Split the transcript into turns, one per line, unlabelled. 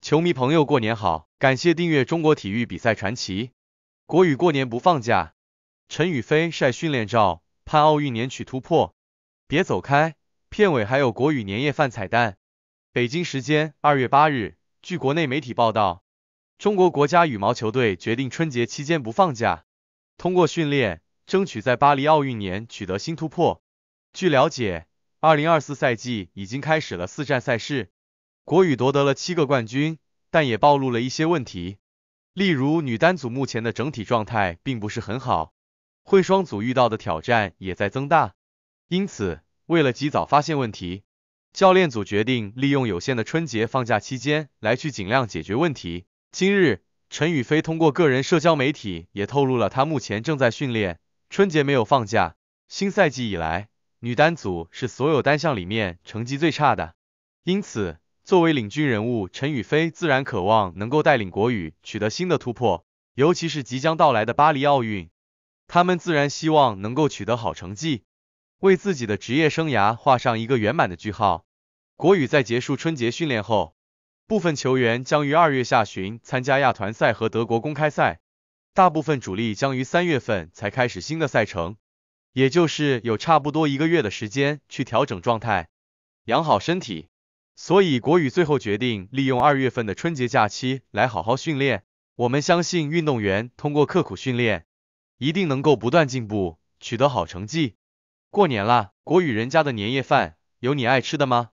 球迷朋友，过年好！感谢订阅《中国体育比赛传奇》。国羽过年不放假，陈宇飞晒训练照，盼奥运年取突破。别走开，片尾还有国羽年夜饭彩蛋。北京时间二月八日，据国内媒体报道，中国国家羽毛球队决定春节期间不放假，通过训练争取在巴黎奥运年取得新突破。据了解。二零二四赛季已经开始了四站赛事，国羽夺得了七个冠军，但也暴露了一些问题，例如女单组目前的整体状态并不是很好，混双组遇到的挑战也在增大，因此为了及早发现问题，教练组决定利用有限的春节放假期间来去尽量解决问题。今日，陈雨菲通过个人社交媒体也透露了他目前正在训练，春节没有放假，新赛季以来。女单组是所有单项里面成绩最差的，因此作为领军人物，陈雨菲自然渴望能够带领国羽取得新的突破，尤其是即将到来的巴黎奥运，他们自然希望能够取得好成绩，为自己的职业生涯画上一个圆满的句号。国羽在结束春节训练后，部分球员将于二月下旬参加亚团赛和德国公开赛，大部分主力将于三月份才开始新的赛程。也就是有差不多一个月的时间去调整状态，养好身体。所以国羽最后决定利用二月份的春节假期来好好训练。我们相信运动员通过刻苦训练，一定能够不断进步，取得好成绩。过年了，国羽人家的年夜饭有你爱吃的吗？